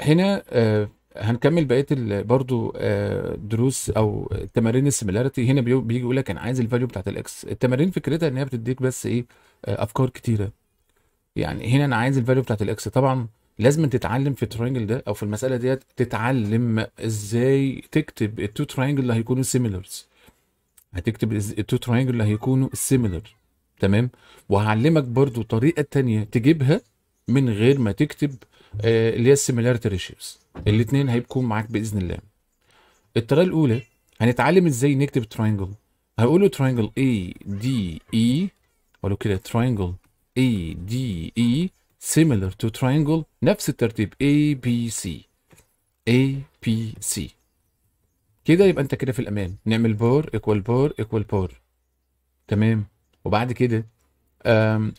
هنا آه، هنكمل بقيه برضو آه، دروس او تمارين السيميلاريتي هنا بيجي يقول لك انا عايز الفاليو بتاعت الاكس التمارين فكرتها ان هي بتديك بس ايه آه، افكار كتيره يعني هنا انا عايز الفاليو بتاعت الاكس طبعا لازم تتعلم في الترينجل ده او في المساله ديت تتعلم ازاي تكتب التو ترينجل اللي هيكونوا سيميلرز هتكتب التو ترينجل اللي هيكونوا سيميلر تمام وهعلمك برضو طريقه تانية تجيبها من غير ما تكتب آه، اللي هي السيميلاريتي ريشيوز الاثنين هيبقوا معاك باذن الله الطريقه الاولى هنتعلم ازاي نكتب تراينجل هقول له تراينجل اي دي اي له كده تراينجل اي دي اي similar تو triangle نفس الترتيب اي بي سي اي بي سي كده يبقى انت كده في الامان نعمل بور ايكوال بور ايكوال بور تمام وبعد كده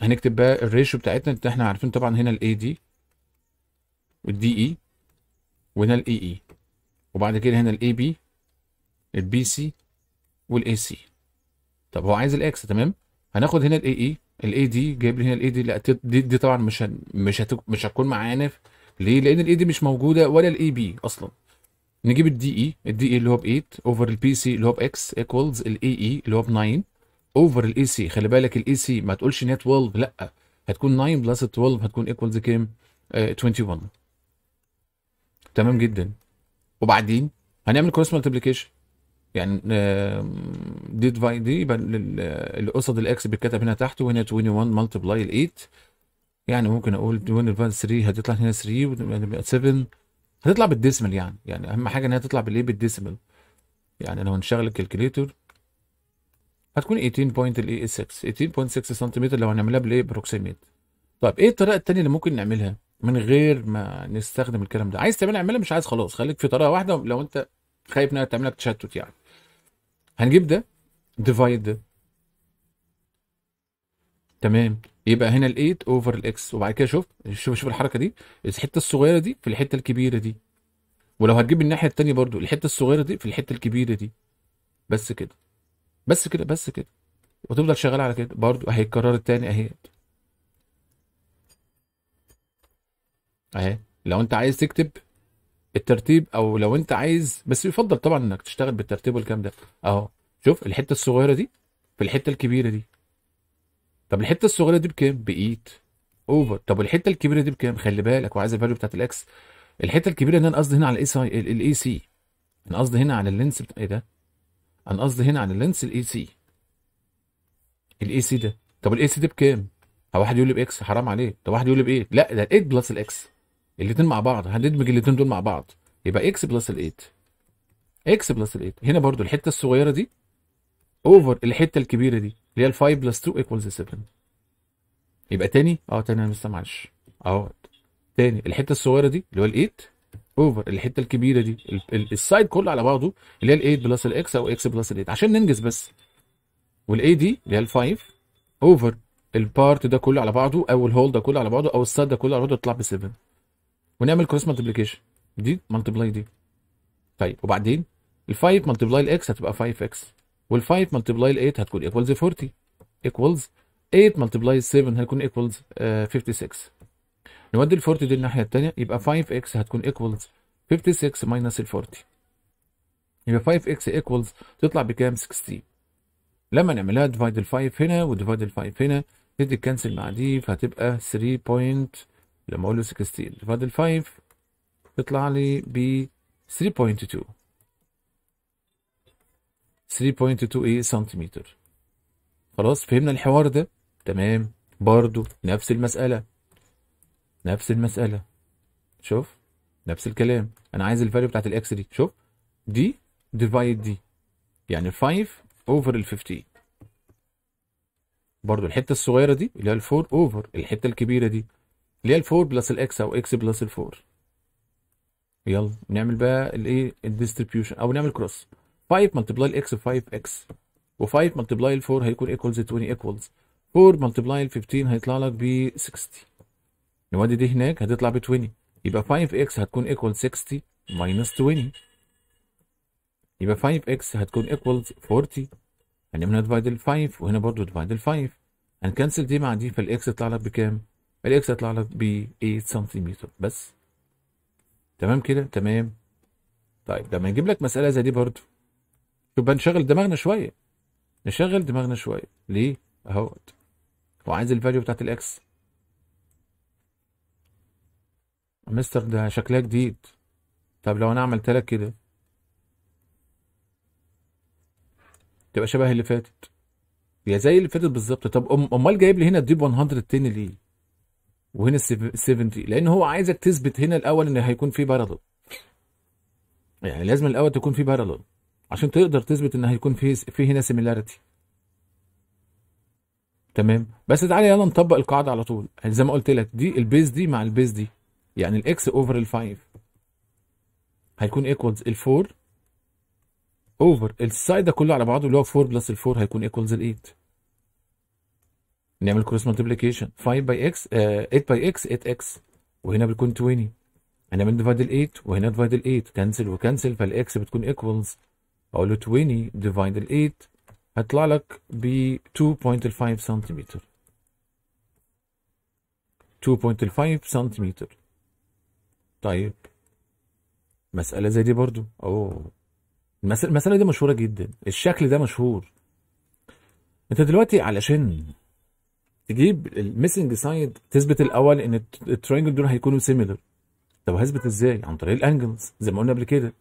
هنكتب بقى الريشيو بتاعتنا انت احنا عارفين طبعا هنا الاي دي والدي اي وهنا الاي اي وبعد كده هنا الاي بي البي سي والاي سي طب هو عايز الاكس تمام هناخد هنا الاي اي الاي دي جايب لي هنا الاي دي لا دي, دي طبعا مش مش مش هتكون معانا ليه لان الاي دي مش موجوده ولا الاي بي اصلا نجيب الدي اي الدي اي اللي هو ب 8 اوفر البي سي اللي هو باكس ايكوالز الاي اي اللي هو ب 9 اوفر الاي سي خلي بالك الاي سي ما تقولش ان هي 12 لا هتكون 9 بلس 12 هتكون ايكوالز كام 21 تمام جدا وبعدين هنعمل كروس مالتيبليكيشن يعني دي ديفايد دي يبقى قصد الاكس بيتكتب هنا تحت وهنا 21 مالتبلاي ال 8 يعني ممكن اقول 21 3 هتطلع هنا 3 7 هتطلع بالديسمال يعني يعني اهم حاجه ان هي تطلع بالايه بالديسمال يعني لو هنشغل الكالكوليتور هتكون 18.6 18.6 سنتيمتر لو هنعملها بالايه بروكسيميت طيب ايه الطريقه الثانيه اللي ممكن نعملها من غير ما نستخدم الكلام ده عايز تعملها اعملها مش عايز خلاص خليك في طريقه واحده لو انت خايف انها تعمل لك تشتت يعني هنجيب ده ديفايد ده تمام يبقى هنا ال8 اوفر الاكس وبعد كده شوف شوف شوف الحركه دي الحته الصغيره دي في الحته الكبيره دي ولو هتجيب الناحيه الثانيه برضو الحته الصغيره دي في الحته الكبيره دي بس كده بس كده بس كده وتفضل شغال على كده برضو هيتكرر الثاني اهي اهي لو انت عايز تكتب الترتيب او لو انت عايز بس يفضل طبعا انك تشتغل بالترتيب والكلام ده اهو شوف الحته الصغيره دي في الحته الكبيره دي طب الحته الصغيره دي بكام بايد اوفر طب الحته الكبيره دي بكام خلي بالك وعايز الفاليو بتاعت الاكس الحته الكبيره اللي انا قصدي هنا على الاي سي الاي سي انا قصدي هنا على اللينس ايه ده انا قصدي هنا على اللينس الاي سي الاي سي ده طب الاي سي ده بكام؟ واحد يقول لي باكس حرام عليه طب واحد يقول لي بايه؟ لا ده 8 بلس الاكس الاثنين مع بعض هندمج الاثنين دول مع بعض يبقى اكس بلس ال 8 اكس بلس ال 8 هنا برضو الحته الصغيره دي اوفر الحته الكبيره دي اللي هي ال 5 بلس 2 ايكوالز 7 يبقى تاني اه تاني انا لسه معلش اهو تاني الحته الصغيره دي اللي هو ال 8 اوفر الحته الكبيره دي السايد كله على بعضه اللي هي ال 8 بلس الاكس او اكس بلس ال 8 عشان ننجز بس والاي دي اللي هي ال 5 اوفر البارت ده كله على بعضه او الهول ده كله على بعضه او السايد ده كله على بعضه يطلع ب 7 ونعمل كروس مالتيبليكيشن دي مالتيبلاي دي طيب وبعدين ال5 ال الاكس هتبقى 5x وال5 مالتيبلاي ال8 هتكون ايكوالز 40 ايكوالز 8 مالتيبلاي 7 هيكون ايكوالز آه، 56 نودي ال 40 دي الناحيه الثانيه يبقى 5x هتكون ايكوالز 56 ماينس ال 40 يبقى 5x ايكوالز تطلع بكام 16 لما نعملها ديفايد ال 5 هنا وديفايد ال 5 هنا تدي كانسل مع دي فهتبقى 3. لما اقول له 16 فهذا ال 5 بيطلع لي ب 3.2 3.2 ايه سنتيمتر خلاص فهمنا الحوار ده تمام برضو نفس المسألة نفس المسألة شوف نفس الكلام انا عايز الفاليو بتاعت الاكس دي شوف دي ديفايد دي يعني 5 اوفر ال 15 برضو الحتة الصغيرة دي اللي هي ال 4 اوفر الحتة الكبيرة دي اللي هي الفور بلس الاكس او اكس بلس الفور يلا نعمل بقى الايه الديستريبيوشن او نعمل كروس 5 ملتبلاي الاكس 5 اكس و5 ملتبلاي ال 4 هيكون ايكوالز 20 ايكوالز 4 ملتبلاي ال 15 هيطلع لك ب 60 نودي دي هناك هتطلع ب 20 يبقى 5 اكس هتكون ايكوال 60 ماينس 20 يبقى 5 اكس هتكون ايكوالز 40 هنعمل هنا ديفايد ال 5 وهنا برضه ديفايد ال 5 هنكنسل دي مع دي فالاكس يطلع لك بكام؟ الاكس هيطلع لك ب 8 سنتيمتر بس تمام كده تمام طيب لما نجيب لك مساله زي دي برضو يبقى نشغل دماغنا شويه نشغل دماغنا شويه ليه اهوت وعايز الفاليو بتاعت الاكس مستر ده شكلها جديد طب لو انا عملت لك كده تبقى شبه اللي فاتت هي زي اللي فاتت بالظبط طب امال جايب لي هنا الديب 110 ليه وهنا 70 لان هو عايزك تثبت هنا الاول ان هيكون في بارالل يعني لازم الاول تكون في بارالل عشان تقدر تثبت ان هيكون في في هنا سيميلاريتي تمام بس تعالى يلا نطبق القاعده على طول يعني زي ما قلت لك دي البيز دي مع البيز دي يعني الاكس اوفر ال5 هيكون ايكوالز ال4 اوفر السايد ده كله على بعضه اللي هو 4 بلس ال4 هيكون ايكوالز ال8 نعمل كروس مالتيبليكيشن 5 باي اكس 8 باي اكس 8 اكس وهنا بتكون 20 هنعمل ديفايد ال 8 وهنا ديفايد ال 8 كنسل وكنسل فالاكس بتكون ايكوالز اقول له 20 ديفايد ال 8 هيطلع لك ب 2.5 سنتيمتر 2.5 سنتيمتر طيب مسألة زي دي برضو اوه المسألة دي مشهورة جدا الشكل ده مشهور انت دلوقتي علشان تجيب الميسنج سايد تثبت الاول ان الترينجل دول هيكونوا سيميلر طب هثبت ازاي عن طريق الانجلز زي ما قلنا قبل كده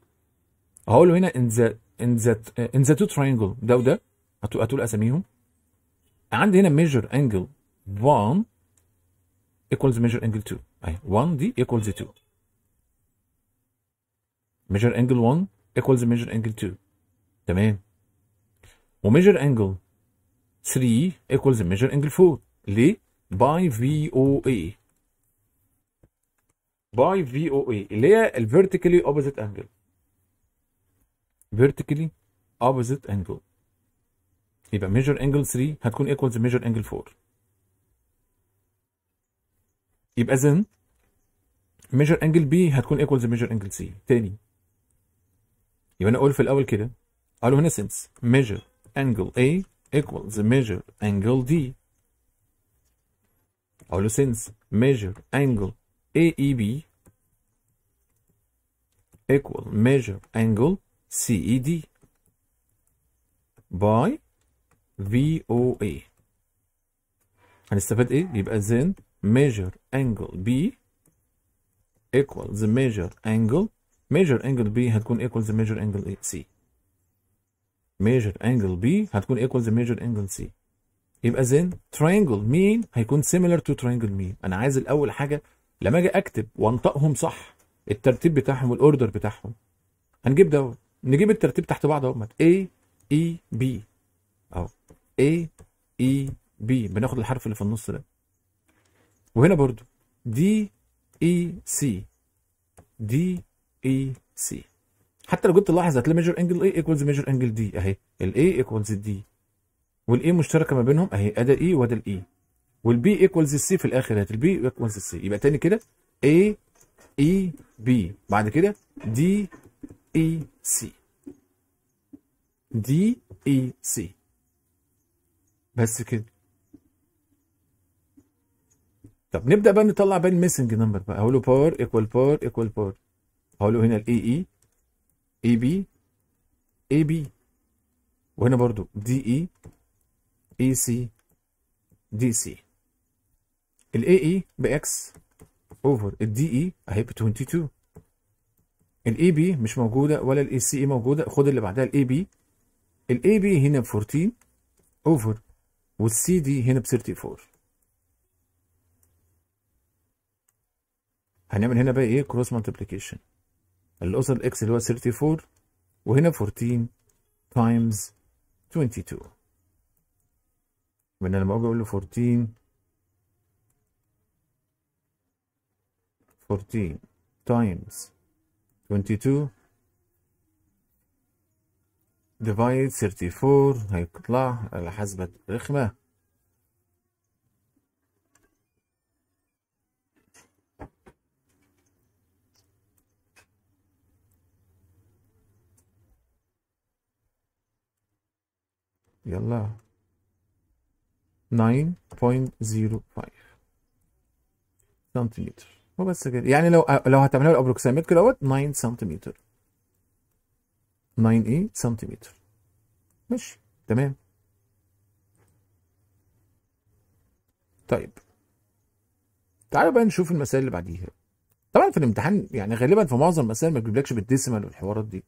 هقول له هنا ان ذا ان ذا ان ذا تو ترينجل ده وده هتقول اساميهم عندي هنا ميجر انجل 1 ايكوالز ميجر انجل 2 اي 1 دي ايكوالز 2 ميجر انجل 1 ايكوالز ميجر انجل 2 تمام وميجر انجل 3 ايكوالز ميجر انجل 4 ليه؟ باي في او اي باي في او اي اللي هي الفيرتيكالي اوبوزيت انجل فيرتيكالي اوبوزيت انجل يبقى ميجر انجل 3 هتكون ايكوالز ميجر انجل 4 يبقى اذن ميجر انجل بي هتكون ايكوالز ميجر انجل سي تاني يبقى انا اقول في الاول كده قالوا هنا سنس ميجر انجل A ايكوالز ميجر انجل D All measure angle AEB equal measure angle CED by VOA هنستفاد ايه؟ بيبقى then measure angle B equal the measure angle measure angle B هتكون equal the measure angle C measure angle B هتكون equal the measure angle C يبقى زين ترينجل مين هيكون سيميلر تو ترينجل مين انا عايز الاول حاجه لما اجي اكتب وانطقهم صح الترتيب بتاعهم الاوردر بتاعهم هنجيب دوت نجيب الترتيب تحت بعض اهو A E B اهو A E B بناخد الحرف اللي في النص ده وهنا برضو D E C D E C حتى لو جبت تلاحظ هتلاقي ميجر انجل A ايكوالز ميجر انجل D اهي ال A ايكوالز D والاي مشتركه ما بينهم اهي ادي الاي e وادي الاي والبي ايكوالز السي في الاخر هات البي ايكوالز السي يبقى تاني كده اي اي بي بعد كده دي اي سي دي اي سي بس كده طب نبدا بقى نطلع بقى الميسنج نمبر بقى هقول له باور ايكوال باور ايكوال باور هقول له هنا الاي اي اي بي اي بي وهنا برضو دي اي e. اي سي دي سي الاي اي باكس اوفر الدي اي اهي ب 22 الاي بي مش موجوده ولا الاي سي اي e موجوده خد اللي بعدها الاي بي الاي بي هنا ب 14 اوفر والسي دي هنا ب 34 هنعمل هنا بقى ايه كروس مالتيبليكيشن الاسر الاكس اللي هو 34 وهنا 14 تايمز 22 من انا لما اجي اقول له 14 14 times 22 divide 34 هيطلع على حسب الرخمة يلا 9.05 سنتيمتر وبس كده يعني لو لو هتعملها بالابروكسيميت كده اهوت 9 سنتيمتر 9 ايه سنتيمتر ماشي تمام طيب تعالوا بقى نشوف المسائل اللي بعديها طبعا في الامتحان يعني غالبا في معظم المسائل ما بيجيبلكش بالديسيمال والحوارات دي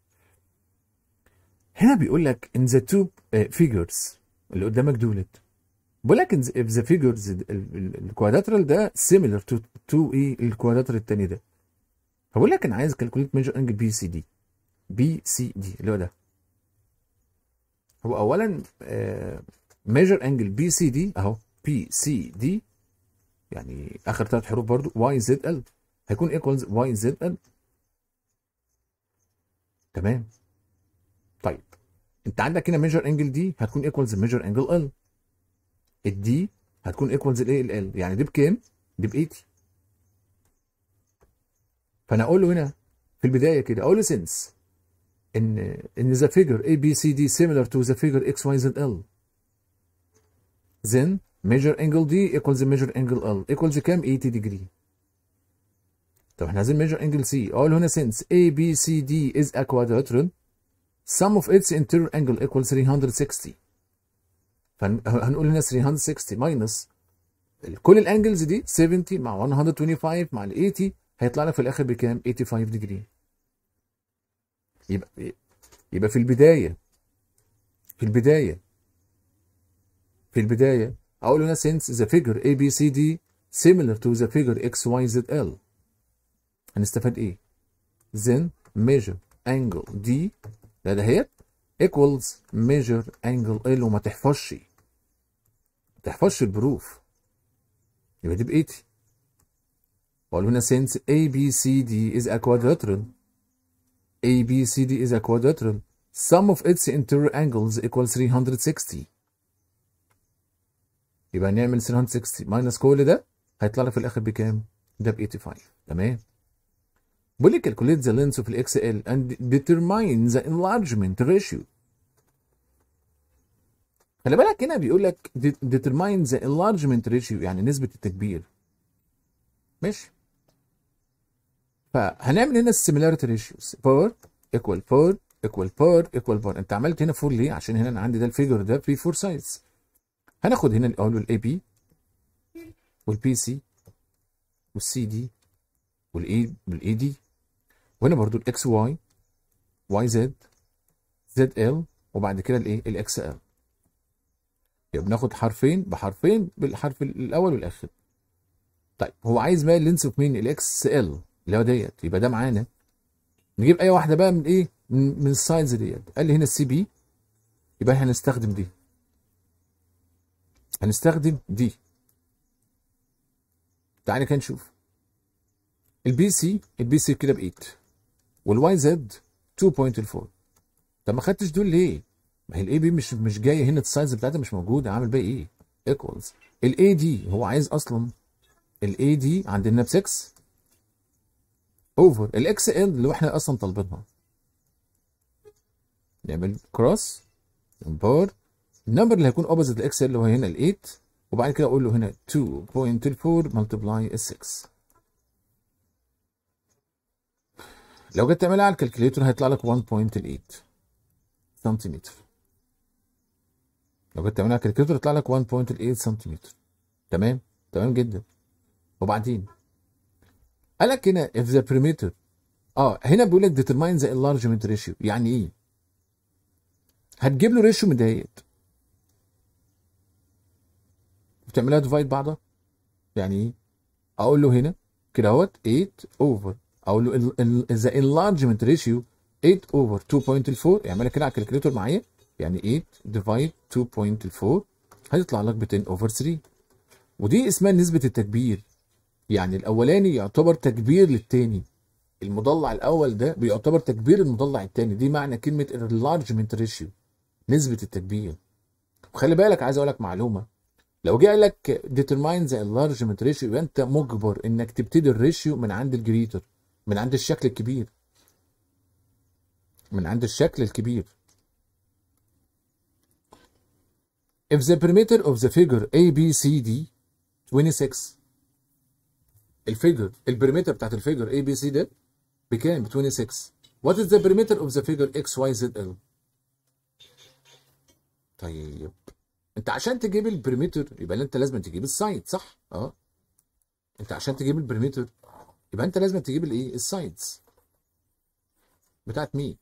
هنا بيقول لك ان ذا تو فيجرز اللي قدامك دولت بقول لك ذا فيجرز الكوادراترال ده سيميلر تو تو ايه الكوادراتر الثاني ده فبقول لك انا عايز كالكوليت ميجر انجل بي سي دي بي سي دي اللي هو ده هو اولا ميجر انجل بي سي دي اهو بي سي دي يعني اخر ثلاث حروف برضو واي زد ال هيكون ايكوالز واي زد ال تمام طيب انت عندك هنا ميجر انجل دي هتكون ايكوالز ميجر انجل ال الدي هتكون ايكوالز الايه ال يعني دي بكام؟ دي ب 80 فانا اقول له هنا في البدايه كده اقول له سينس ان ان ذا فيجر اي بي سي دي سيميلر تو ذا فيجر اكس واي زد ال then measure angle D ايكوالز measure angle L ايكوالز كام 80 degree طب احنا عايزين measure angle C اقول هنا since ABCD is از quadrature sum of its انتر angle equals 360 فهنقول هنا 360 ماينس كل الانجلز دي 70 مع 125 مع ال 80 هيطلع لك في الاخر بكام 85 ديجري يبقى يبقى في البدايه في البدايه في البدايه اقول هنا since the figure ABCD similar to the figure XYZL هنستفاد ايه then measure angle D ده دهيت equals measure angle L وما تحفظش تحفظش البروف يبقى دي بإيدي بقول هنا since ABCD is a quadrilateral ABCD is a quadrilateral sum of its interior angles equals 360 يبقى نعمل 360 minus كل ده هيطلع لك في الاخر بكام؟ ده ب 85 تمام بيقول لك calculate the length of the XL and determine the enlargement ratio خلي بالك هنا بيقول لك determine the enlargement ratio يعني نسبة التكبير ماشي فهنعمل هنا السيميلاريتي ريشيو 4 ايكوال 4 ايكوال 4 ايكوال 4 انت عملت هنا 4 ليه؟ عشان هنا انا عندي ده الفيجر ده في 4 سايز هناخد هنا الاول والاي بي والبي سي والسي دي والاي والاي دي وهنا برضو الاكس واي واي زد زد ال وبعد كده الايه؟ الاكس ال يبقى بناخد حرفين بحرفين بالحرف الاول والاخر طيب هو عايز بقى اللينس اوف مين الاكس ال اللي هو ديت يبقى ده معانا نجيب اي واحده بقى من ايه من الساينز ديت قال لي هنا السي بي يبقى احنا هنستخدم دي هنستخدم دي تعالى كده نشوف البي سي البي سي كده ب 8 والواي زد 2.4 طب ما خدتش دول ليه؟ ما هي الاي بي مش مش جايه هنا السايز بتاعتها مش موجوده عامل بيها ايه؟ ايكوالز الاي دي هو عايز اصلا الاي دي عند الناب 6 اوفر الاكس ال اللي احنا اصلا طالبينها نعمل كروس بار النمبر اللي هيكون اوبوزيت الاكس ال هو هنا ال 8 وبعد كده اقول له هنا 2.4 ملتبلاي 6 لو جيت تعملها على الكالكليتر هيطلع لك 1.8 سنتيمتر لو جيت تعملها على الكالكليتر يطلع لك 1.8 سنتيمتر تمام تمام جدا وبعدين قال لك هنا اف ذا بريميتر اه هنا بيقول لك ديترماين ذا انلارجمنت ريشيو يعني ايه؟ هتجيب له ريشيو من دقيقت وتعملها ديفايد بعضها يعني ايه؟ اقول له هنا كده اهوت 8 اوفر اقول له ذا انلارجمنت ريشيو 8 اوفر 2.4 يعملها كده على الكالكليتور معايا يعني 8 ديفايد 2.4 هيطلع لك ب 10 اوفر 3 ودي اسمها نسبه التكبير يعني الاولاني يعتبر تكبير للتاني المضلع الاول ده بيعتبر تكبير المضلع الثاني دي معنى كلمه enlargement ريشيو نسبه التكبير وخلي بالك عايز اقول لك معلومه لو جه قال لك determine the enlargement ratio يبقى انت مجبر انك تبتدي الريشيو من عند الجريتر من عند الشكل الكبير من عند الشكل الكبير if the perimeter of the figure ABCD 26 الفيجر البريمتر بتاعت الفيجر اي بي سي ده بكام؟ ب 26 What is the perimeter of the figure اكس واي طيب انت عشان تجيب البريمتر يبقى انت لازم تجيب السايد صح؟ اه انت عشان تجيب البريمتر يبقى انت لازم تجيب الايه؟ السايدز بتاعت مين؟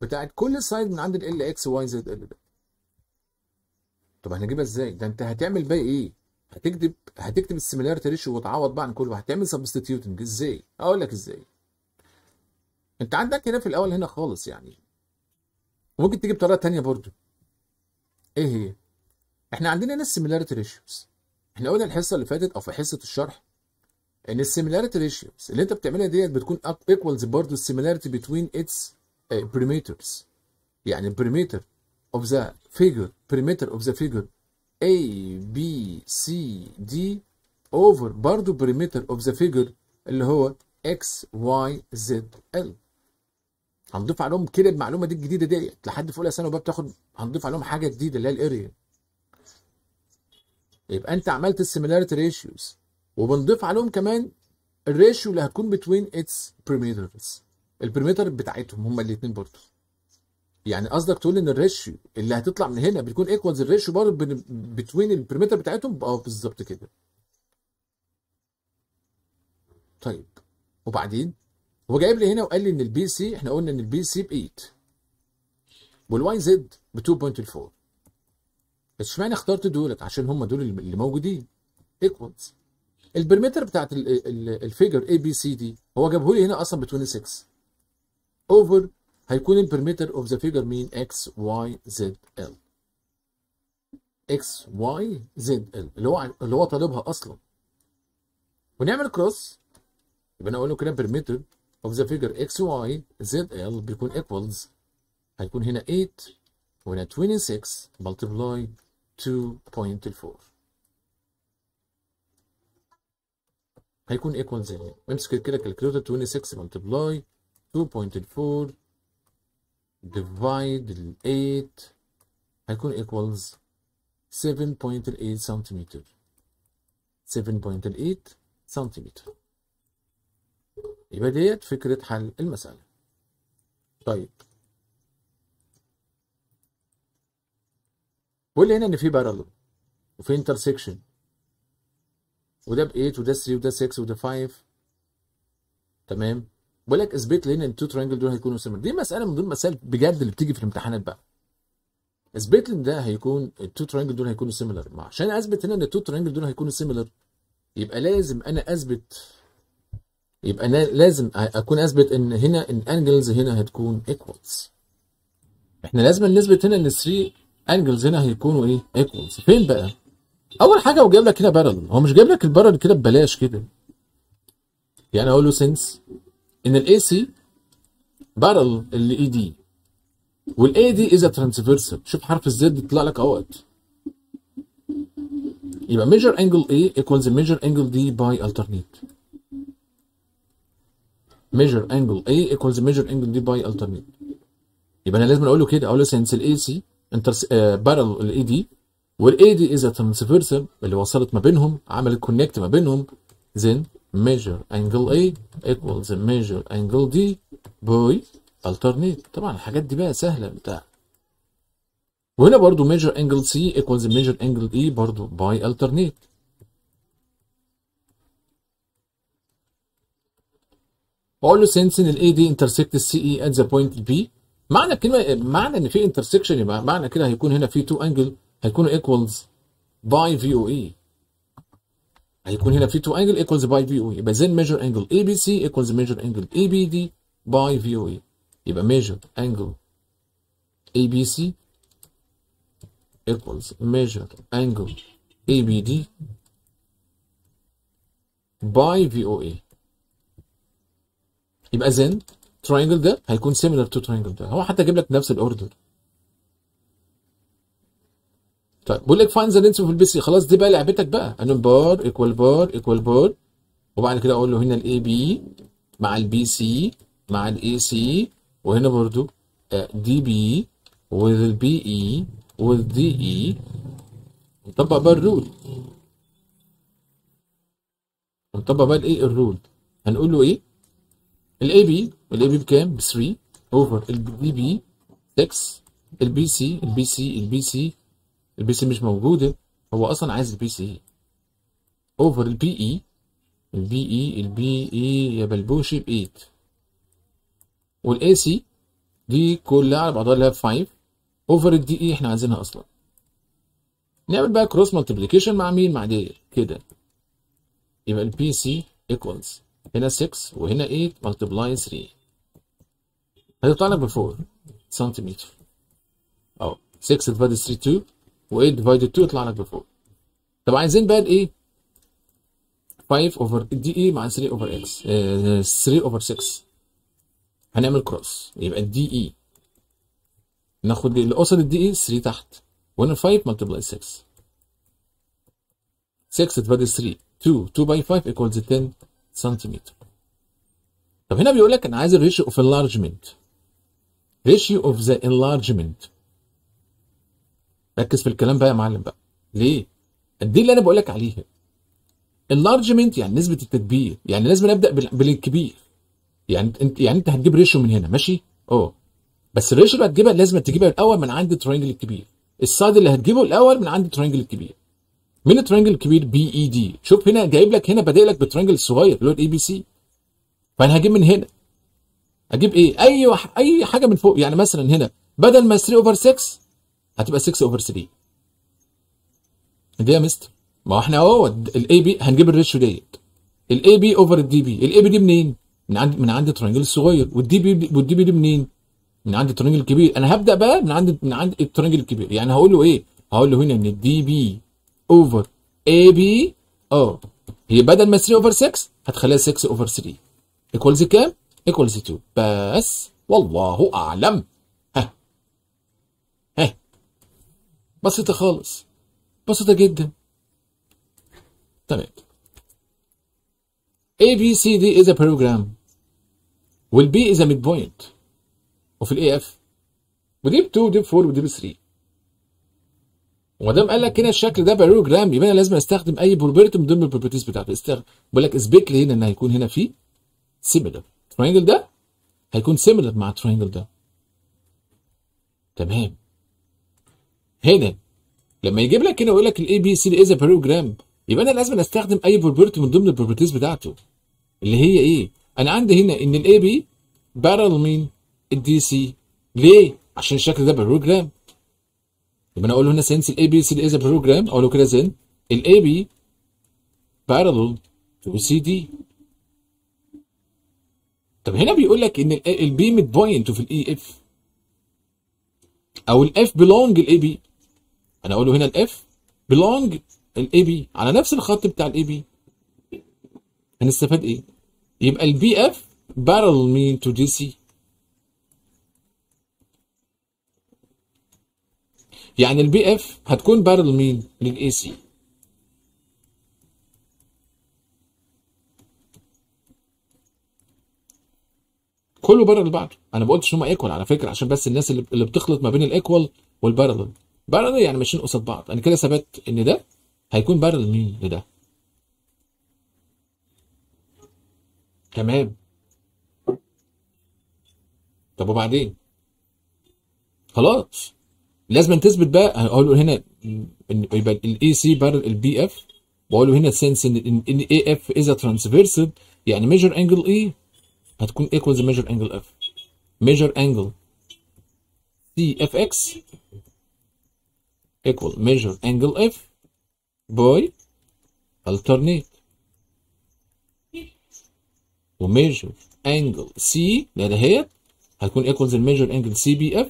بتاعت كل سايد من عند ال X Y Z L ده طب هنجيبها ازاي ده انت هتعمل بقى ايه هتكتب هتكتب السيميلاريتي ريشيو وتعوض بقى عن كل واحد هتعمل سبستيتيوتنج ازاي اقول لك ازاي انت عندك هنا في الاول هنا خالص يعني ممكن تجيب طريقه ثانيه برضو ايه هي احنا عندنا هنا السيميلاريتي ريشيوز احنا قلنا الحصه اللي فاتت او في حصه الشرح ان السيميلاريتي ريشيوز اللي انت بتعملها ديت بتكون ايكوالز برضو السيميلاريتي بتوين اتس بريميترز يعني البريميتر of the figure, perimeter of the figure A, B, C, D over برضو perimeter of the figure اللي هو X, Y, Z, L هنضيف عليهم كده المعلومه دي الجديده ديت لحد في اولى ثانوي بقى بتاخد هنضيف عليهم حاجه جديده اللي هي الاريا يبقى انت عملت السيميلاريتي ريشيوز وبنضيف عليهم كمان الريشيو اللي هتكون بتوين اتس بريميترز البريميتر بتاعتهم هما الاثنين برضه يعني قصدك تقول ان الريشيو اللي هتطلع من هنا بتكون ايكوالز الريشيو برضه بتوين البريمتر بتاعتهم اه بالظبط كده طيب وبعدين هو جايب لي هنا وقال لي ان البي سي احنا قلنا ان البي سي ب 8 والواي زد ب 2.4 اشمعنى اخترت دولت عشان هم دول اللي موجودين ايكوالز البريمتر بتاعت الفيجر اي بي سي دي هو جابه لي هنا اصلا ب 26 اوفر هيكون البريمتر اوف ذا فيجر مين x y z l x y z l اللي هو اللي هو طالبها اصلا ونعمل كروس يبقى انا اقول له كده بريمتر اوف ذا فيجر x y z l بيكون ايكوالز هيكون هنا 8 وهنا 26 ملتبلاي 2.4 هيكون ايكوال زي هنا امسك كده كالكلوتر 26 ملتبلاي 2.4 ديفايد ال 8 هيكون ايكوالز 7.8 سنتيمتر 7.8 سنتيمتر يبقى ديت فكرة حل المسألة طيب لي هنا ان في بارلل وفي انترسكشن وده ب 8 وده 3 وده 6 وده 5 تمام بقول لك اثبت لي ان التو ترانجل دول هيكونوا سيميلر دي مساله من ضمن المسائل بجد اللي بتيجي في الامتحانات بقى اثبت لي ان ده هيكون التو ترانجل دول هيكونوا سيميلر ما عشان اثبت هنا ان التو ترانجل دول هيكونوا سيميلر يبقى لازم انا اثبت يبقى أنا لازم اكون اثبت ان هنا الانجلز هنا هتكون ايكوالز احنا لازم نثبت هنا ان 3 انجلز هنا هيكونوا ايه ايكوالز فين بقى اول حاجه هو جايب لك هنا بارل هو مش جايب لك البارل كده ببلاش كده يعني اقول له سينس ان الاي سي بارل الاي دي والاي دي از ترانسفيرسال شوف حرف الزد طلع لك اوقات يبقى ميجر انجل A ايكوالز ميجر انجل D باي الترنيت ميجر انجل A ايكوالز ميجر انجل D باي الترنيت يبقى انا لازم اقول له كده اقول له سنس الاي سي انترس بارل الاي دي والاي دي از ترانسفيرسال اللي وصلت ما بينهم عملت كونكت ما بينهم زين ميجر انجل اي ايكوالز ميجر انجل دي by الترنيت طبعا الحاجات دي بقى سهله بتاع وهنا برضو ميجر انجل سي ايكوالز ميجر انجل اي برضو باي الترنيت واقول له سينس ان الاي دي انترسكت السي اي ات ذا بوينت بي معنى الكلمه معنى ان في انترسكشن يبقى معنى كده هيكون هنا في تو انجل هيكونوا ايكوالز باي في او اي هيكون هنا في تو انجل ايكوالز باي في او اي يبقى زين ميجر انجل اي بي سي ايكوالز ميجر انجل اي بي دي باي في او اي يبقى ميجر انجل اي بي سي ايكوالز ميجر انجل اي بي دي باي في او اي يبقى زين تراينجل ده هيكون سيميلر تو تراينجل ده هو حتى جايب لك نفس الاوردر طيب بقول لك فاين ذا لينس اوف البي سي خلاص دي بقى لعبتك بقى انون بار ايكوال بار ايكوال بار وبعد كده اقول له هنا الاي بي مع البي سي مع الاي سي وهنا برضو دي بي والبي اي والدي اي نطبق بقى الرول نطبق بقى الايه الرول هنقول له ايه الاي بي الاي بي بكام ب 3 اوفر الدي بي 6 البي سي البي سي البي سي البي سي مش موجوده هو اصلا عايز البي سي اوفر البي اي البي اي البي اي يا بلبوشي ب 8 والاي سي دي كلها على بعضها لها هي 5 اوفر الدي اي احنا عايزينها اصلا نعمل بقى كروس مالتيبليكيشن مع مين مع دي كده يبقى البي سي ايكوالز هنا 6 وهنا 8 مالتبلاي 3 هتطلع لك ب 4 سنتيمتر اهو 6 ديفايد 3 2 و8 ديفايدد 2 يطلع لك ب 4 طب عايزين بقى الايه 5 اوفر دي اي مع 3 اوفر اكس 3 اوفر 6 هنعمل كروس يبقى الدي اي e. ناخد اللي قصاد الدي اي 3 تحت وهنا 5 ملتبلاي 6 6 ديفايد 3 2 2 باي 5 equals 10 سنتيمتر طب هنا بيقول لك انا عايز الريشيو اوف انلارجمنت ريشيو اوف ذا انلارجمنت ركز في الكلام بقى يا معلم بقى ليه دي اللي انا بقول لك عليها اللارجمنت يعني نسبه التكبير يعني لازم ابدا بالكبير يعني انت يعني انت هتجيب ريشو من هنا ماشي اه بس الريشو اللي هتجيبها لازم تجيبها الاول من عند الترينجل الكبير السايد اللي هتجيبه الاول من عند الترينجل الكبير من الترينجل الكبير بي اي دي شوف هنا جايب لك هنا بادئ لك بالترينجل الصغير اللي هو الاي بي سي فانا هجيب من هنا اجيب ايه اي وح... اي حاجه من فوق يعني مثلا هنا بدل ما 3 اوفر 6 هتبقى 6 اوفر 3 دي يا مستر؟ ما هو احنا اهو الاي بي هنجيب الريشيو ديت الاي بي اوفر الدي بي الاي بي دي منين؟ من عند من عند الترنجل الصغير والدي بي والدي بي دي منين؟ من عند الترنجل الكبير انا هبدا بقى من عند من عند الترنجل الكبير يعني هقول له ايه؟ هقول له هنا ان الدي بي اوفر اي بي اه هي بدل ما 3 اوفر 6 هتخليها 6 اوفر 3 ايكوالز كام؟ ايكوالز 2 بس والله اعلم بسيطة خالص بسيطة جدا تمام A B C D is a program وال B is a midpoint وفي ال A ودي وديب 2 وديب 4 وديب 3 وما دام قال لك هنا الشكل ده بروجرام يبقى انا لازم استخدم اي بروبرتي من ضمن البروبرتيز بتاعته استخدم بقول لك اثبت لي هنا ان هيكون هنا في سيميلر الترينجل ده هيكون سيميلر مع الترينجل ده تمام هنا لما يجيب لك هنا ويقول لك الاي بي سي از بروجرام يبقى انا لازم استخدم اي بروبرتي من ضمن البروبرتيز بتاعته اللي هي ايه انا عندي هنا ان الاي بي بارل مين الدي سي ليه عشان الشكل ده بروجرام يبقى انا اقول له هنا سينس الاي بي سي از بروجرام اقول له كده زين الاي بي بارل تو سي دي طب هنا بيقول لك ان البي ميد بوينت في الاي اف e او الاف بيلونج الاي بي انا اقول له هنا الاف بلونج الاي بي على نفس الخط بتاع الاي بي هنستفاد ايه يبقى البي اف بارل مين تو دي سي يعني البي اف هتكون بارل مين للاي سي كله بارل بعض انا ما قلتش هما ايكوال على فكره عشان بس الناس اللي بتخلط ما بين الايكوال والبارل بارلل يعني ماشيين قصاد بعض انا كده ثبت ان ده هيكون بارلل مين لده تمام طب وبعدين خلاص لازم تثبت بقى اقول له هنا يبقى الاي سي بارل البي اف واقول له هنا سنس ان اي اف از ترانسفيرسد يعني ميجر انجل اي هتكون ايكوالز ميجر انجل اف ميجر انجل سي اف اكس equal measure angle F by alternate وميجر angle C ده ده هي هتكون equal the measure angle CBF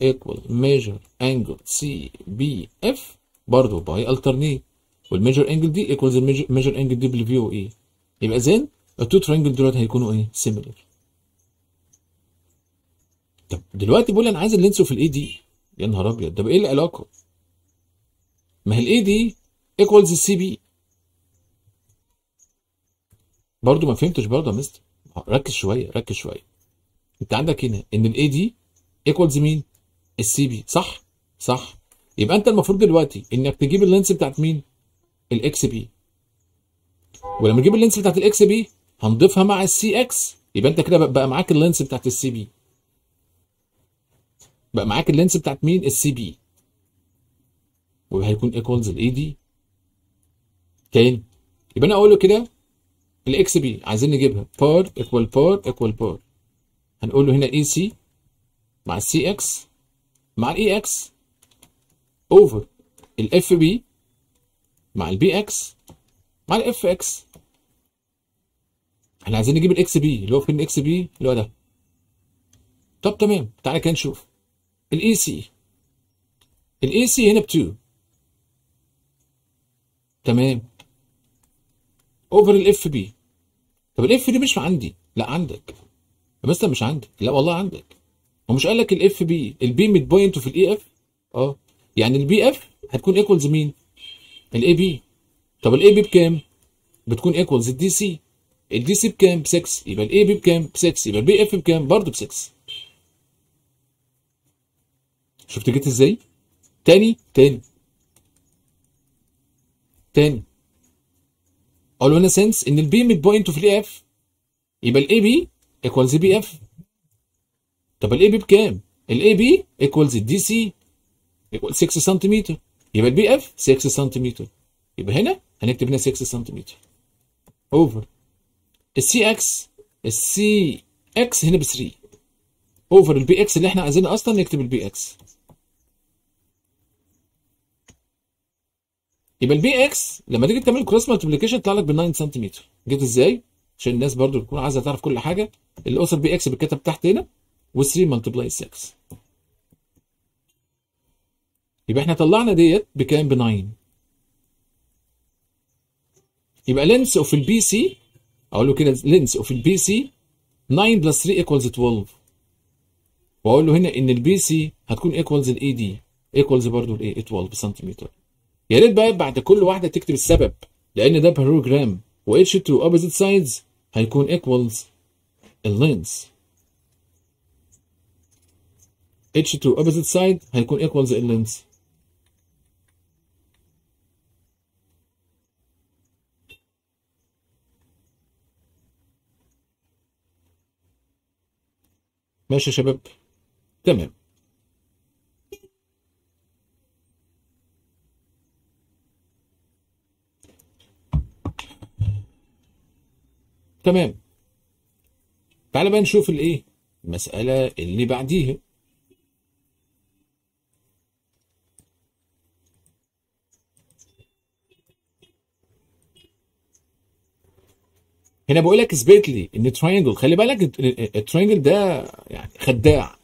equal measure angle CBF برضو by alternate والميجر angle D equal the measure angle WOE يبقى زين التو ترينجل دلوقتي هيكونوا ايه similar طب دلوقتي بقول انا عايز اللينس اوف الاي دي يا نهار ابيض ده ايه العلاقه؟ ما هي الاي دي ايكوالز السي بي برضو ما فهمتش برضو يا مستر ركز شويه ركز شويه انت عندك هنا ان الاي دي ايكوالز مين السي بي صح صح يبقى انت المفروض دلوقتي انك تجيب اللينس بتاعت مين الاكس بي ولما نجيب اللينس بتاعت الاكس بي هنضيفها مع السي اكس يبقى انت كده بقى معاك اللينس بتاعت السي بي بقى معاك اللينس بتاعت مين السي بي وهيكون ايكوالز الاي دي تاني يبقى انا اقول له كده الاكس بي عايزين نجيبها بار ايكوال بار ايكوال بار هنقول له هنا اي سي مع السي اكس مع الاي اكس اوفر الاف بي مع البي اكس مع الاف اكس احنا عايزين نجيب الاكس بي اللي هو فين الاكس بي اللي هو ده طب تمام تعالى كده نشوف الاي سي e الاي سي e هنا ب 2 تمام اوفر الاف بي طب الاف دي مش عندي لا عندك مثلا مش عندك لا والله عندك هو مش قال لك الاف بي البي ميد بوينت في الاي اف e اه يعني البي اف هتكون ايكوالز مين الاي بي طب الاي بي بكام بتكون ايكوالز الدي سي الدي سي بكام ب 6 يبقى الاي بي بكام ب 6 يبقى البي اف بكام برضه ب 6 شفت جيت ازاي تاني تاني تاني اقول هنا سنس ان البي ميد بوينت في الاي اف يبقى الاي بي ايكوالز بي اف طب الاي بي بكام؟ الاي بي ايكوالز الدي سي ايكوال 6 سنتيمتر يبقى البي اف 6 سنتيمتر يبقى هنا هنكتب هنا 6 سنتيمتر اوفر السي اكس السي اكس هنا ب 3 اوفر البي اكس اللي احنا عايزينه اصلا نكتب البي اكس يبقى البي اكس لما تيجي تعمل كروس مالتيبليكيشن يطلع لك ب 9 سنتيمتر جيت ازاي؟ عشان الناس برضو تكون عايزه تعرف كل حاجه الاوثر بي اكس بيتكتب تحت هنا و3 ملتبلاي 6 يبقى احنا طلعنا ديت بكام؟ ب 9 يبقى لينس اوف البي سي اقول له كده لينس اوف البي سي 9 بلس 3 ايكوالز 12 واقول له هنا ان البي سي هتكون ايكوالز الاي دي ايكوالز برضه الايه 12 سنتيمتر يا ريت بقى بعد كل واحده تكتب السبب لان ده بارامترجرام و h 2 opposite sides هيكون equals اللينس h 2 opposite side هيكون equals اللينس ماشي يا شباب تمام تمام تعال بقى نشوف الايه المسألة اللي بعديها هنا بقول لك اثبت لي ان ترينجل خلي بالك الترينجل ده يعني خداع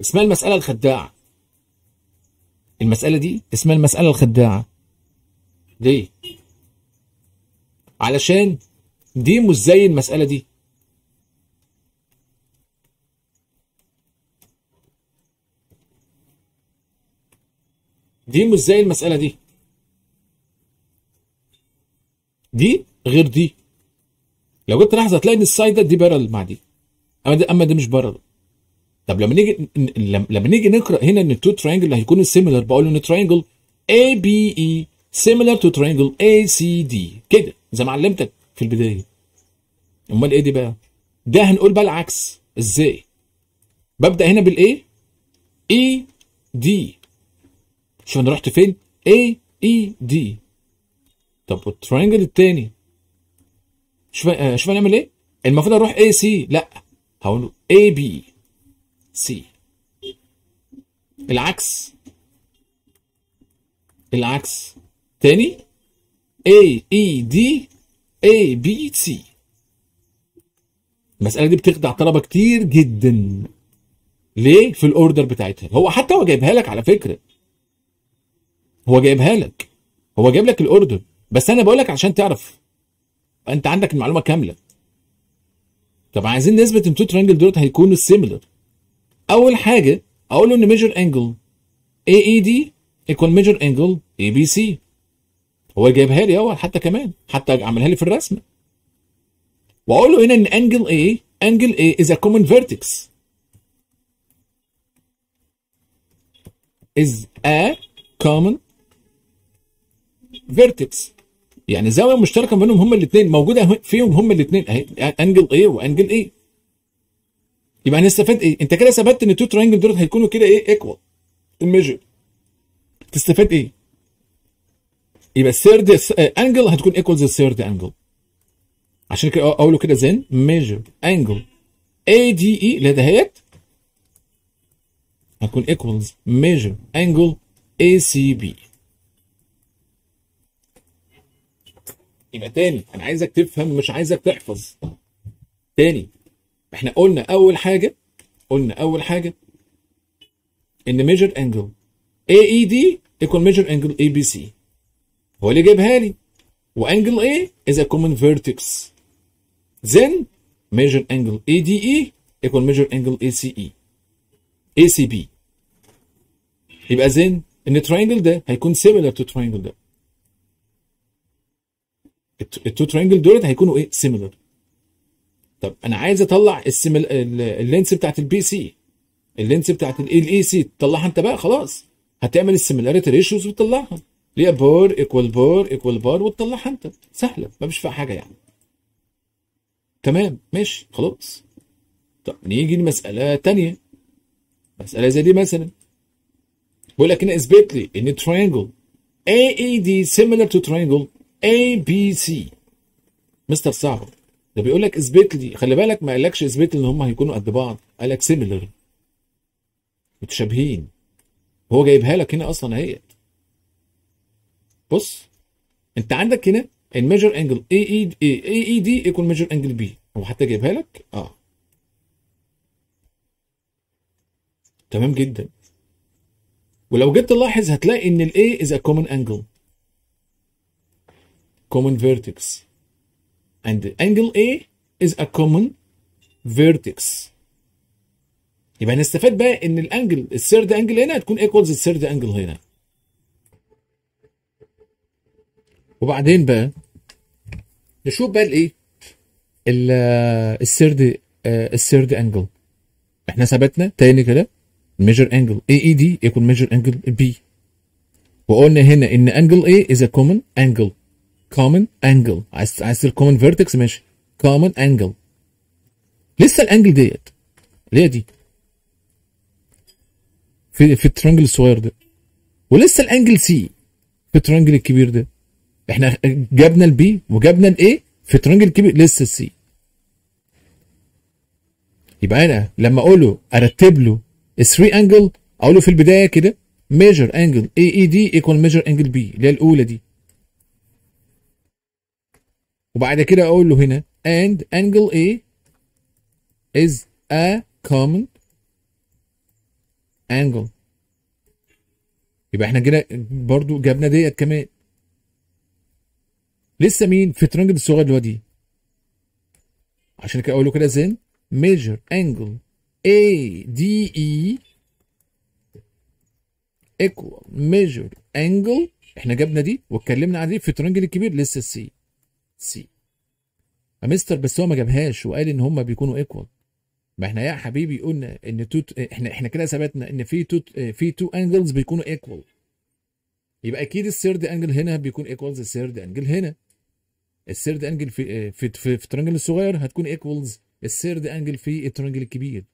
اسمها المسألة الخداعة المسألة دي اسمها المسألة الخداعة ليه؟ علشان دي مش زي المسألة دي دي مش زي المسألة دي دي غير دي لو جيت لحظه هتلاقي ان السايد ده دي بارل مع دي اما ده, أما دي مش بارل طب لما نيجي لما نيجي نقرا هنا ان التو ترينجل هيكون سيميلر بقول ان ترينجل اي بي اي سيميلر تو ترينجل اي سي دي كده زي ما علمتك في البدايه امال ايه دي بقى ده هنقول بقى العكس ازاي ببدا هنا بالايه اي دي e، شوف انا رحت فين اي اي دي طب والترينجل التاني شوف آه، شوف هنعمل ايه المفروض اروح اي سي لا هقول اي بي سي العكس العكس تاني A E D A B C المساله دي بتخدع طلبه كتير جدا ليه في الاوردر بتاعتها هو حتى هو جايبها لك على فكره هو جايبها لك هو جايب لك الاوردر بس انا بقول لك عشان تعرف انت عندك المعلومه كامله طب عايزين نثبت ان تو ترانجل دولت هيكونوا سيميلر اول حاجه اقول له ان ميجر انجل اي اي دي ايكوال ميجر انجل اي بي سي هو جايبها لي اهو حتى كمان حتى عملها لي في الرسمه واقول له هنا ان انجل ايه انجل ايه is a common vertex is a common vertex يعني الزاويه المشتركه بينهم هما الاثنين موجوده فيهم هما الاثنين اهي انجل ايه وانجل ايه يبقى انا استفدت ايه؟ انت كده ثبتت ان التو ترينجل دول هيكونوا كده ايه؟ ايكوال الميجر تستفاد ايه؟ يبقى الثيرد انجل هتكون ايكوال الثيرد انجل عشان كده اقوله كده زين ميجر انجل اي دي اي اللي دهيت هكون ايكوالز ميجر انجل اي سي بي يبقى تاني انا عايزك تفهم مش عايزك تحفظ تاني احنا قلنا اول حاجه قلنا اول حاجه ان ميجر انجل اي اي دي ايكوال ميجر انجل اي بي سي هو اللي جايبها لي وانجل ايه از ا كومن فيرتكس then major angle ADE equal major angle ACE ACB يبقى then ان الترينجل ده هيكون similar to triangle ده التو ترينجل دولت هيكونوا ايه similar طب انا عايز اطلع السيمل اللينس بتاعت البي سي اللينس بتاعت الاي الاي سي تطلعها انت بقى خلاص هتعمل السيميلاريتي ريشوز وتطلعها اللي هي ايكوال بور ايكوال بار وتطلعها انت سهله ما فيش فيها حاجه يعني تمام ماشي خلاص طب نيجي لمسألة تانية مسألة زي دي مثلا بيقول لك هنا اثبت لي ان triangle AAD similar to triangle ABC مستر صعب ده بيقول لك اثبت لي خلي بالك ما قالكش اثبت لي ان هم هيكونوا قد بعض قالك similar متشابهين هو جايبها لك هنا اصلا اهي بص انت عندك هنا الميجر انجل اي اي دي اي اي دي ايكوال ميجر انجل بي هو حتى جايبها لك اه تمام جدا ولو جيت تلاحظ هتلاقي ان الاي از ا كومن انجل كومن فيرتكس اند انجل اي از ا كومن فيرتكس يبقى نستفاد بقى ان الانجل الثيرد انجل هنا هتكون ايكوالز الثيرد انجل هنا وبعدين بقى نشوف بقى الايه السرد السرد آه، انجل احنا ثبتنا تاني كده ميجر انجل اي اي دي يكون ميجر انجل بي وقلنا هنا ان انجل اي از ا كومن انجل كومن انجل عايز عايز الكومن فيرتكس ماشي كومن انجل لسه الانجل ديت اللي هي دي في في الترنجل الصغير ده ولسه الانجل سي في الترنجل الكبير ده احنا جبنا البي وجبنا الاي في الترنجل الكبير لسه السي يبقى انا لما اقول له ارتب له 3 انجل اقول له في البدايه كده ميجر انجل اي اي دي ايكوال ميجر انجل بي اللي هي الاولى دي وبعد كده اقول له هنا and angle A is a common angle يبقى احنا كده برضو جبنا ديت كمان لسه مين في ترنجل الصغير اللي هو دي عشان كده اقول له كده زين ميجر انجل اي دي اي ايكوال ميجر انجل احنا جبنا دي واتكلمنا عن دي في ترنجل الكبير لسه السي سي مستر بس هو ما جابهاش وقال ان هما بيكونوا ايكوال ما احنا يا حبيبي قلنا ان تو احنا احنا كده ثبتنا ان في تو في تو انجلز بيكونوا ايكوال يبقى اكيد الثيرد انجل هنا بيكون ايكوالز الثيرد انجل هنا الثيرد انجل آه، في في في, في الترنجل الصغير هتكون ايكوالز الثيرد انجل في الترنجل الكبير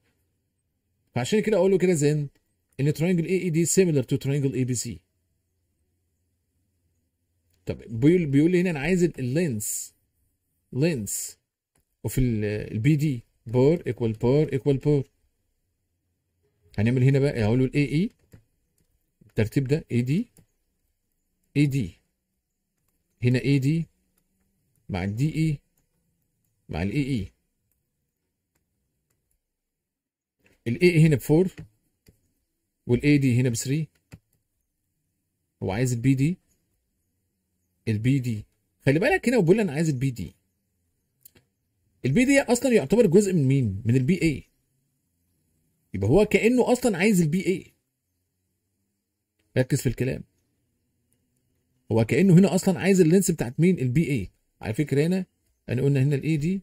فعشان كده اقول له كده زين ان ترينجل اي اي دي سيميلر تو ترينجل اي بي سي طب بيقول بيقول لي هنا انا عايز اللينس لينس وفي البي دي بور ايكوال بور ايكوال بور هنعمل هنا بقى هقول له الاي اي e، الترتيب ده اي دي اي دي هنا اي دي مع الدي اي e، مع الاي اي e e. الاي اي هنا ب 4 والاي دي هنا ب 3 هو عايز البي دي البي دي خلي بالك هنا وبيقول انا عايز البي دي البي دي اصلا يعتبر جزء من مين من البي اي يبقى هو كانه اصلا عايز البي اي ركز في الكلام هو كانه هنا اصلا عايز اللينس بتاعت مين البي اي على فكره هنا انا قلنا هنا الاي دي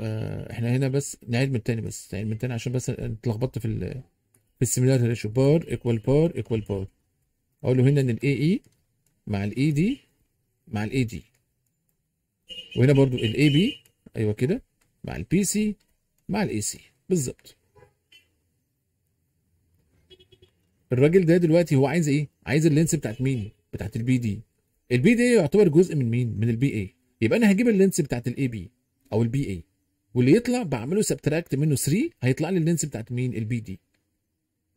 آه، احنا هنا بس نعيد من تاني بس نعيد من تاني عشان بس اتلخبطت في ال في السيميلاريتي ريشيو بار ايكوال بار ايكوال بار اقول له هنا ان الاي اي مع الاي دي مع الاي دي وهنا برضو الاي بي ايوه كده مع البي سي مع الاي سي بالظبط الراجل ده دلوقتي هو عايز ايه عايز اللينس بتاعت مين بتاعت البي دي البي دي يعتبر جزء من مين من البي اي يبقى انا هجيب اللينس بتاعت الاي بي او البي اي واللي يطلع بعمله سبتراكت منه 3 هيطلع لي اللينس بتاعت مين البي دي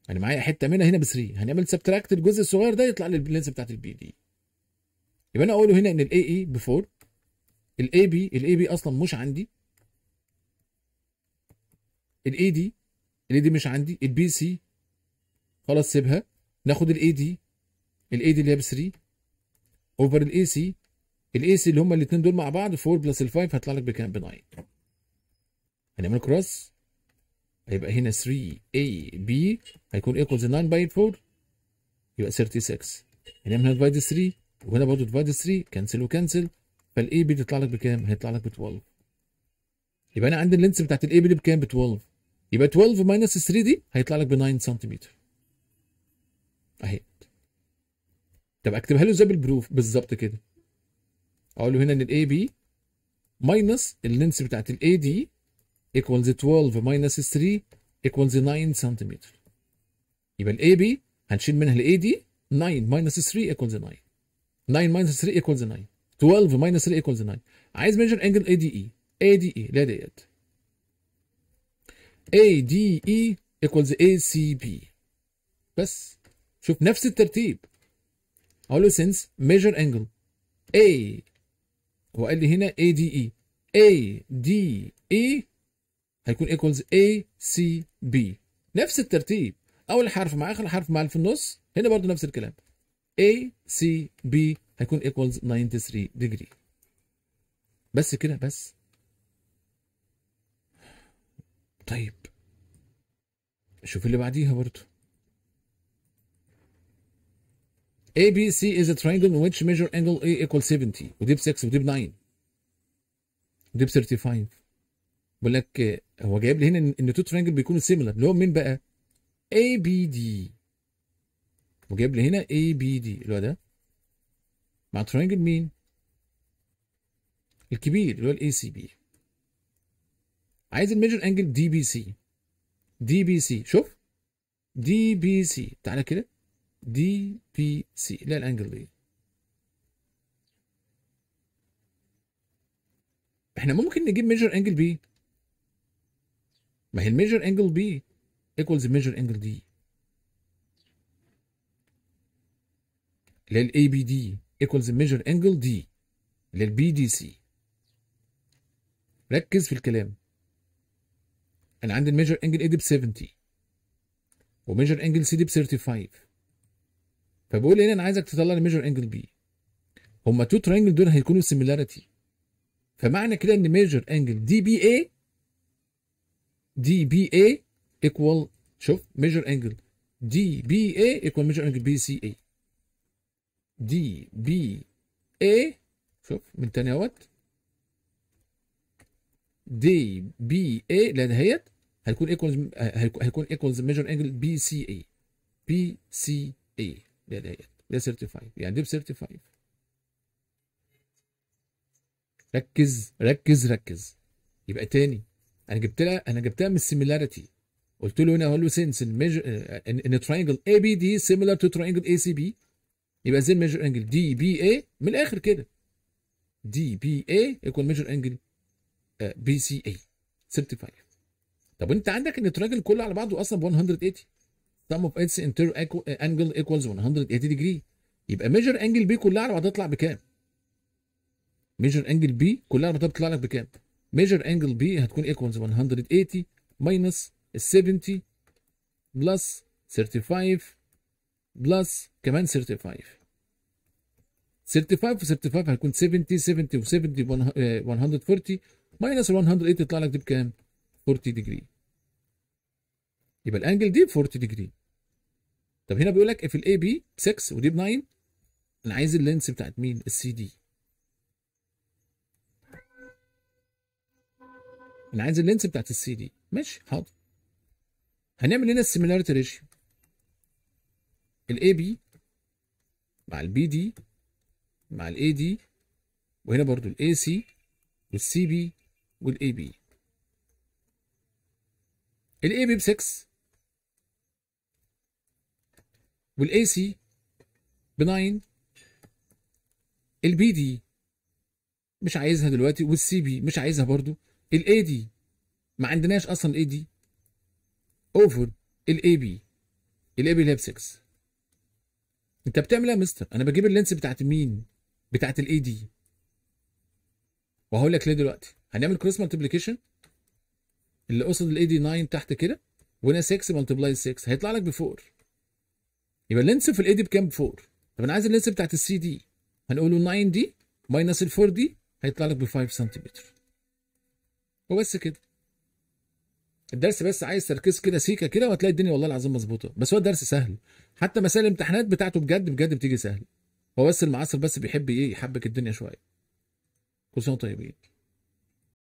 انا معايا حته منها هنا ب 3 هنعمل سبتراكت الجزء الصغير ده يطلع لي اللينس بتاعت البي دي يبقى انا اقوله هنا ان الاي اي ب 4 الاي بي الاي بي اصلا مش عندي الاي دي الاي دي مش عندي البي سي خلاص سيبها ناخد الاي دي الاي دي اللي هي ب 3 اوفر الاي سي الاي سي اللي هما الاثنين دول مع بعض 4 بلس ال 5 هيطلع لك بكام ب 9 هنعمل كروس هيبقى هنا 3 اي بي هيكون ايكوالز 9 باي 4 يبقى 36 هنعمل هنا ديفايد 3 وهنا برضه ديفايد 3 كنسل وكنسل فالاي بي تطلع لك بكام؟ هيطلع لك ب 12 يبقى انا عندي اللينس بتاعت الاي بي دي بكام؟ ب 12 يبقى 12 ماينس 3 دي هيطلع لك ب 9 سنتيمتر اهي طب اكتبها له ازاي بالبروف بالظبط كده اقول له هنا ان الاي بي ماينس اللينس بتاعت الاي دي ايكوالز 12 ماينس 3 ايكوالز 9 سنتيمتر يبقى الاي بي هنشيل منها الاي دي 9 ماينس 3 ايكوالز 9 9 ماينس 3 ايكوالز 9 12 ماينس 3 ايكوالز 9 عايز ميجر انجل اي دي اي اي دي اي لا ديت اي دي اي ايكوالز اي سي بي بس شوف نفس الترتيب اقول له سنس ميجر انجل اي هو قال لي هنا اي دي اي اي دي اي هيكون ايكوالز اي سي بي نفس الترتيب اول حرف مع اخر حرف مع في النص هنا برضو نفس الكلام اي سي بي هيكون ايكوالز 93 ديجري بس كده بس طيب شوف اللي بعديها برضو ABC is a triangle in which major angle A equals 70 وديب 6 وديب 9 وديب 35 بقول لك هو جايب لي هنا ان تو ترينجل بيكونوا سيميلر اللي هو مين بقى؟ اي بي دي وجايب لي هنا A B D اللي هو ده مع ترينجل مين؟ الكبير اللي هو الاي سي بي عايز الميجر انجل دي بي سي دي بي سي شوف دي بي سي تعالى كده دي بي سي اللي هي دي احنا ممكن نجيب ميجر انجل بي ما هي الميجر انجل بي ايكوالز ميجر انجل دي اللي هي بي دي ايكوالز ميجر انجل دي اللي هي دي سي ركز في الكلام انا عندي الميجر انجل اي دي ب 70 وميجر انجل سي دي ب 35 فبقول لي انا عايزك تطلع لي ميجر انجل بي هما تو ترينجل دول هيكونوا سيميلاريتي فمعنى كده ان ميجر انجل دي بي اي دي بي اي ايكوال شوف ميجر انجل دي بي اي ايكوال ميجر انجل بي سي اي دي بي اي شوف من تاني اهوت دي بي اي لان هيت هيكون ايكوال هيكون ايكوال ميجر انجل بي سي اي بي سي اي ده ده ده 35 يعني دي ب 35 ركز ركز ركز يبقى تاني انا جبت لها انا جبتها من السيميلاريتي قلت له هنا اقول له سينس ان تراينجل اي بي دي سيميلار تو تراينجل اي سي بي يبقى زي ميجر انجل دي بي اي من الاخر كده دي بي اي يكون ميجر انجل بي سي اي 35 طب انت عندك ان ترينجل كله على بعضه اصلا ب 180 sum of its inter eh, angle equals 180 degree يبقى ميجر انجل بي كلها على بعضها تطلع بكام؟ ميجر انجل بي كلها على بعضها بتطلع لك بكام؟ ميجر انجل بي هتكون ايكوالز 180 ماينس 70 بلس 35 بلس كمان 35 35 و 35 هيكون 70 70 و 70 140 ماينس 180 يطلع لك دي بكام؟ 40 ديجري يبقى الانجل دي 40 ديجري طب هنا بيقول لك في الاي بي 6 ودي ب 9 انا عايز اللينس بتاعت مين السي دي انا عايز اللينس بتاعت السي دي ماشي حاضر هنعمل هنا السيميلاريتي ريشيو الاي بي مع البي دي مع الاي دي وهنا برضو الاي سي والسي بي والاي بي الاي بي ب 6 والاي سي ب 9 البي دي مش عايزها دلوقتي والسي بي مش عايزها برضو الاي دي ما عندناش اصلا الاي دي اوفر الاي بي الاي بي اللي هي ب 6 انت بتعمل ايه يا مستر انا بجيب اللينس بتاعت مين بتاعت الاي دي وهقول لك ليه دلوقتي هنعمل كروس مالتبليكيشن اللي قصد الاي دي 9 تحت كده وهنا 6 مالتبلاي 6 هيطلع لك ب 4 يبقى اللينس في الاي دي بكام 4 طب انا عايز اللينس بتاعت السي دي هنقول له 9 دي ماينس ال 4 دي هيطلع لك ب 5 سنتيمتر وبس كده الدرس بس عايز تركيز كده سيكه كده وهتلاقي الدنيا والله العظيم مظبوطه بس هو الدرس سهل حتى مسائل الامتحانات بتاعته بجد بجد بتيجي سهله هو بس المعاصر بس بيحب ايه يحبك الدنيا شويه كل سنه طيبين